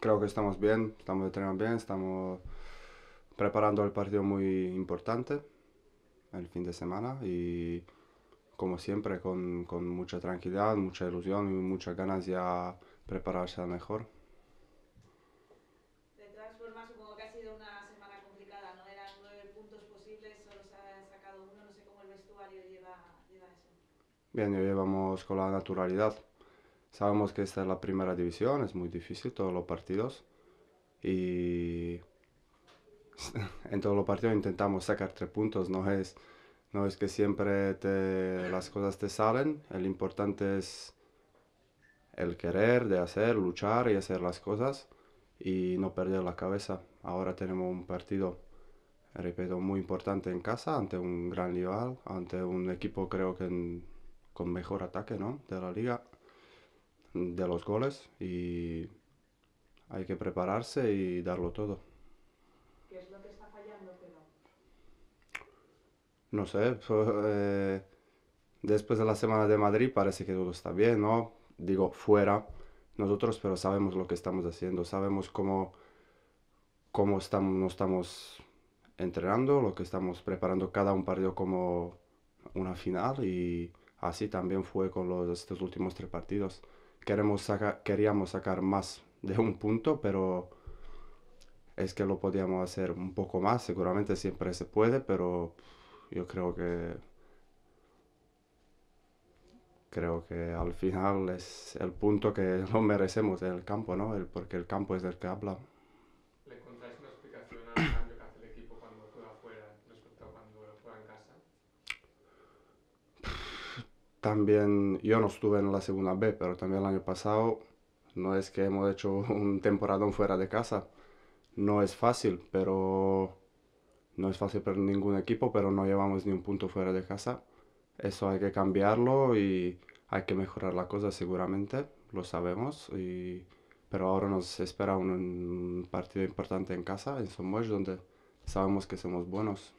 creo que estamos bien, estamos de entrenando bien, estamos preparando el partido muy importante el fin de semana y como siempre con, mucha tranquilidad, mucha ilusión y muchas ganas ya prepararse mejor. De todas formas, supongo que ha sido una semana complicada, ¿no? Eran nueve puntos posibles, solo se ha sacado uno, no sé cómo el vestuario lleva, lleva eso. Bien, llevamos con la naturalidad. Sabemos que esta es la primera división, es muy difícil todos los partidos y en todos los partidos intentamos sacar tres puntos, no es, no es que siempre te, las cosas te salen, el importante es el querer, de hacer, luchar y hacer las cosas y no perder la cabeza. Ahora tenemos un partido, repito, muy importante en casa ante un gran rival, ante un equipo creo que con mejor ataque ¿no? de la liga de los goles y hay que prepararse y darlo todo. ¿Qué es lo que está fallando, No sé, eh, después de la semana de Madrid parece que todo está bien, ¿no? Digo, fuera nosotros, pero sabemos lo que estamos haciendo, sabemos cómo, cómo estamos, nos estamos entrenando, lo que estamos preparando cada un partido como una final y así también fue con estos últimos tres partidos queremos queríamos sacar más de un punto, pero es que lo podíamos hacer un poco más. Seguramente siempre se puede, pero yo creo que creo que al final es el punto que lo merecemos en el campo, ¿no? El, porque el campo es el que habla. también yo no estuve en la segunda B, pero también el año pasado no es que hemos hecho un temporadón fuera de casa. No es fácil, pero no es fácil para ningún equipo, pero no llevamos ni un punto fuera de casa. Eso hay que cambiarlo y hay que mejorar la cosa seguramente, lo sabemos. pero ahora nos espera un, partido importante en casa, en somos donde sabemos que somos buenos.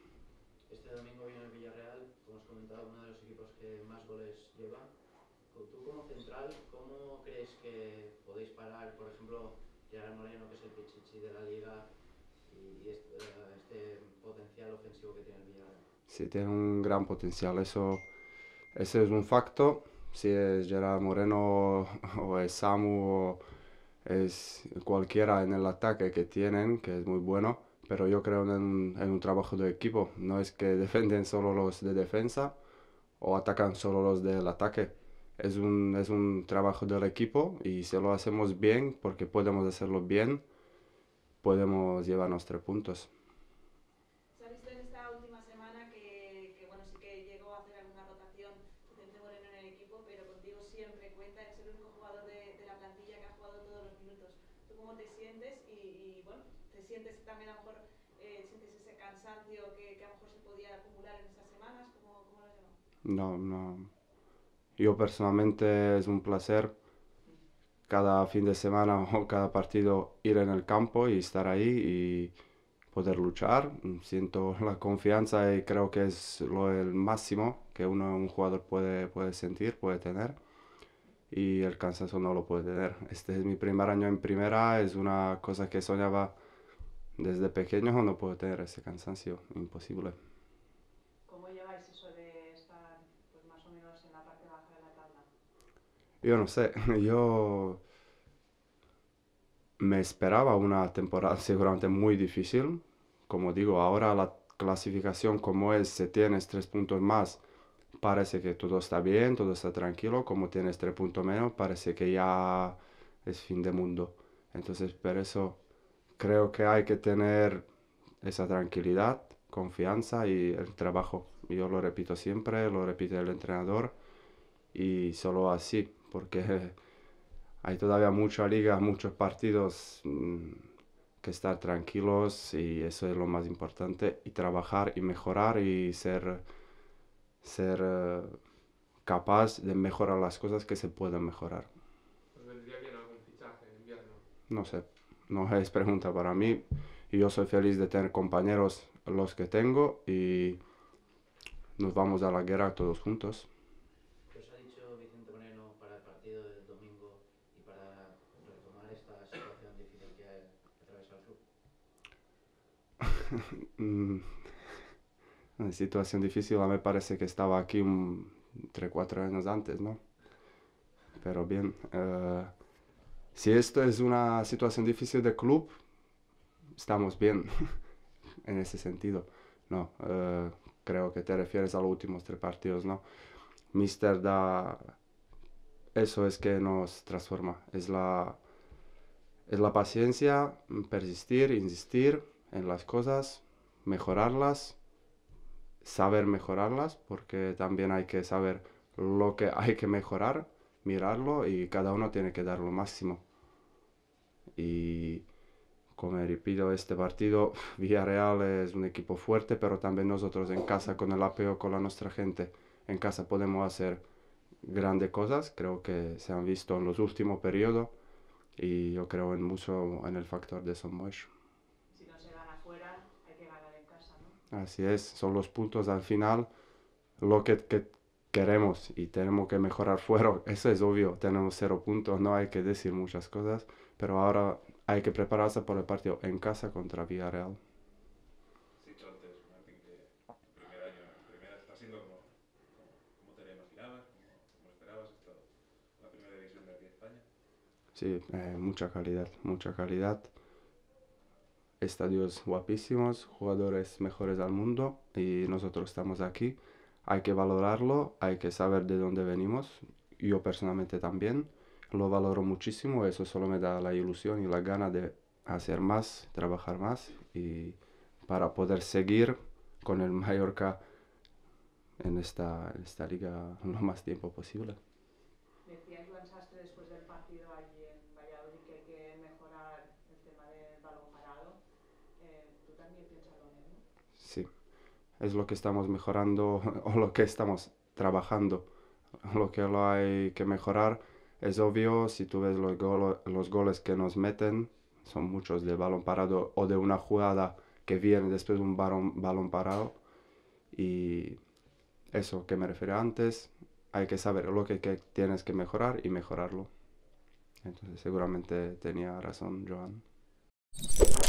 por ejemplo, Gerard Moreno, que es el pichichi de la liga, y este, eh, este, potencial ofensivo que tiene el Villarreal? Sí, tiene un gran potencial, eso ese es un facto. Si es Gerard Moreno o es Samu o es cualquiera en el ataque que tienen, que es muy bueno, pero yo creo en, en un trabajo de equipo. No es que defienden solo los de defensa o atacan solo los del ataque es un, es un trabajo del equipo y si lo hacemos bien, porque podemos hacerlo bien, podemos llevarnos tres puntos. ¿Se ha visto en esta última semana que, bueno, sí que llegó a hacer alguna rotación Vicente Moreno en el equipo, pero contigo siempre cuenta, es el único jugador de, la plantilla que ha jugado todos los minutos. ¿Tú cómo te sientes? Y, bueno, ¿te sientes también a lo mejor, eh, sientes ese cansancio que, a lo mejor se podía acumular en estas semanas? ¿Cómo, cómo lo No, no yo personalmente es un placer cada fin de semana o cada partido ir en el campo y estar ahí y poder luchar. Siento la confianza y creo que es lo el máximo que uno, un jugador puede, puede sentir, puede tener. Y el cansancio no lo puede tener. Este es mi primer año en primera, es una cosa que soñaba desde pequeño, no puedo tener ese cansancio, imposible. Yo no sé, yo me esperaba una temporada seguramente muy difícil. Como digo, ahora la clasificación como es, si tienes tres puntos más, parece que todo está bien, todo está tranquilo. Como tienes tres puntos menos, parece que ya es fin de mundo. Entonces, por eso creo que hay que tener esa tranquilidad, confianza y el trabajo. Yo lo repito siempre, lo repite el entrenador y solo así porque hay todavía mucha liga, muchos partidos mm, que estar tranquilos y eso es lo más importante y trabajar y mejorar y ser, ser eh, capaz de mejorar las cosas que se pueden mejorar. Pues vendría bien algún fichaje en invierno? No sé, no es pregunta para mí y yo soy feliz de tener compañeros los que tengo y nos vamos a la guerra todos juntos. Mm, una situación difícil, a ah, me parece que estaba aquí 3 entre cuatro años antes, ¿no? Pero bien, eh, si esto es una situación difícil de club, estamos bien en ese sentido. No, eh, creo que te refieres a los últimos tres partidos, ¿no? Mister da... Eso es que nos transforma. Es la, es la paciencia, persistir, insistir en las cosas, mejorarlas, saber mejorarlas, porque también hay que saber lo que hay que mejorar, mirarlo y cada uno tiene que dar lo máximo. Y como repito, este partido, Villarreal es un equipo fuerte, pero también nosotros en casa con el apoyo con la nuestra gente, en casa podemos hacer grandes cosas, creo que se han visto en los últimos periodos y yo creo en mucho en el factor de Son Así es, son los puntos al final lo que, queremos y tenemos que mejorar fuera. Eso es obvio, tenemos cero puntos, no hay que decir muchas cosas, pero ahora hay que prepararse por el partido en casa contra Villarreal. Sí, eh, mucha calidad, mucha calidad estadios guapísimos, jugadores mejores al mundo y nosotros estamos aquí. Hay que valorarlo, hay que saber de dónde venimos, yo personalmente también. Lo valoro muchísimo, eso solo me da la ilusión y la gana de hacer más, trabajar más y para poder seguir con el Mallorca en esta, en esta liga lo más tiempo posible. Decías que Sastre después del partido allí en Valladolid que hay que mejorar es lo que estamos mejorando o lo que estamos trabajando. Lo que lo hay que mejorar es obvio, si tú ves los, goles que nos meten, son muchos de balón parado o de una jugada que viene después de un balón, parado. Y eso que me refería antes, hay que saber lo que, tienes que mejorar y mejorarlo. Entonces seguramente tenía razón Joan.